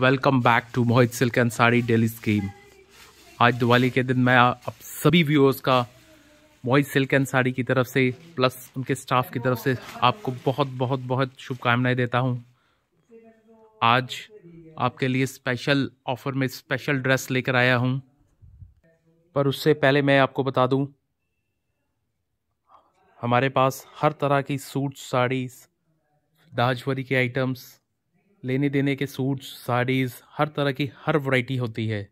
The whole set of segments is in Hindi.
welcome back to Mohit silk and sari daily scheme आज दिवाली के दिन मैं आप सभी व्यूअर्स का मोहित सिल्क एंड साड़ी की तरफ से प्लस उनके स्टाफ की तरफ से आपको बहुत बहुत बहुत शुभकामनाएं देता हूं आज आपके लिए स्पेशल ऑफर में स्पेशल ड्रेस लेकर आया हूं पर उससे पहले मैं आपको बता दूं हमारे पास हर तरह की सूट साड़ीज दाजवरी के आइटम्स लेने देने के सूट्स साड़ीज़ हर तरह की हर वैरायटी होती है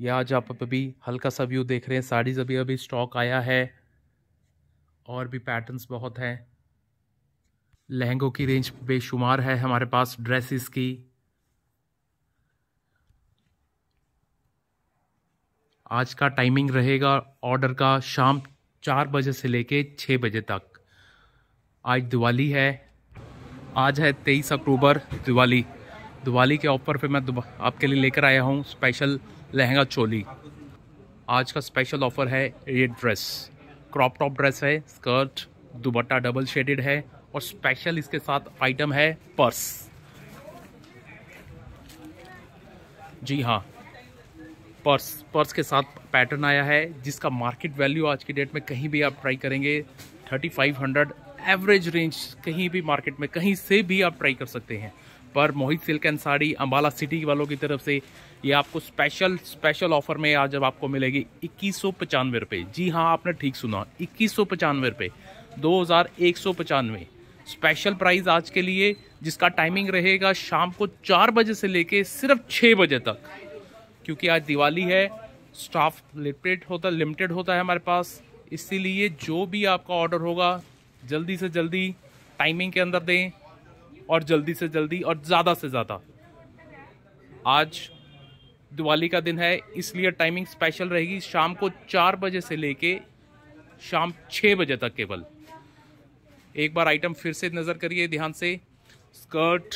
यह आज आप अभी हल्का सा व्यू देख रहे हैं साड़ीज़ अभी अभी स्टॉक आया है और भी पैटर्न्स बहुत हैं लहंगों की रेंज बेशुमार है हमारे पास ड्रेसेस की आज का टाइमिंग रहेगा ऑर्डर का शाम चार बजे से लेके छः बजे तक आज दिवाली है आज है तेईस अक्टूबर दिवाली दिवाली के ऑफर पे मैं आपके लिए लेकर आया हूँ स्पेशल लहंगा चोली आज का स्पेशल ऑफ़र है ये ड्रेस क्रॉप टॉप ड्रेस है स्कर्ट दुबट्टा डबल शेडेड है और स्पेशल इसके साथ आइटम है पर्स जी हाँ पर्स पर्स के साथ पैटर्न आया है जिसका मार्केट वैल्यू आज की डेट में कहीं भी आप ट्राई करेंगे thirty five hundred average range कहीं भी मार्केट में कहीं से भी आप ट्राई कर सकते हैं पर Mohit silk and sari Ambala city वालों की तरफ से ये आपको स्पेशल स्पेशल ऑफर में आज अब आपको मिलेगी इक्कीस सौ पचानवे रुपये जी हाँ आपने ठीक सुना इक्कीस सौ पचानवे रुपये दो हज़ार एक सौ पचानवे स्पेशल प्राइस आज के लिए जिसका टाइमिंग रहेगा शाम को चार बजे से लेके सिर्फ छः बजे तक क्योंकि आज दिवाली है स्टाफ लिमिटेड होता लिमिटेड होता है हमारे पास इसीलिए जो भी आपका ऑर्डर होगा जल्दी से जल्दी टाइमिंग के अंदर दें और जल्दी से जल्दी और ज़्यादा से ज़्यादा आज दिवाली का दिन है इसलिए टाइमिंग स्पेशल रहेगी शाम को चार बजे से लेके शाम छः बजे तक केवल एक बार आइटम फिर से नज़र करिए ध्यान से स्कर्ट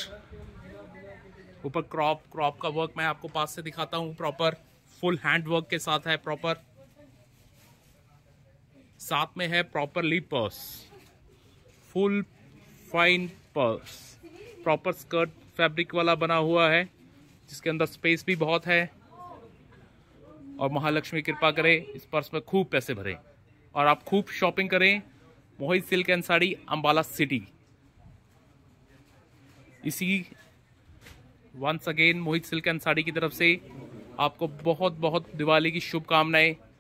ऊपर क्रॉप क्रॉप का वर्क मैं आपको पास से दिखाता हूँ प्रॉपर फुल हैंड वर्क के साथ है प्रॉपर साथ में है properly purse full fine purse proper skirt fabric वाला बना हुआ है जिसके अंदर स्पेस भी बहुत है और महालक्ष्मी कृपा करें इस पर्स में खूब पैसे भरें और आप खूब शॉपिंग करें Mohit silk and sari Ambala city इसी once again Mohit silk and sari की तरफ से आपको बहुत बहुत दिवाली की शुभकामनाएं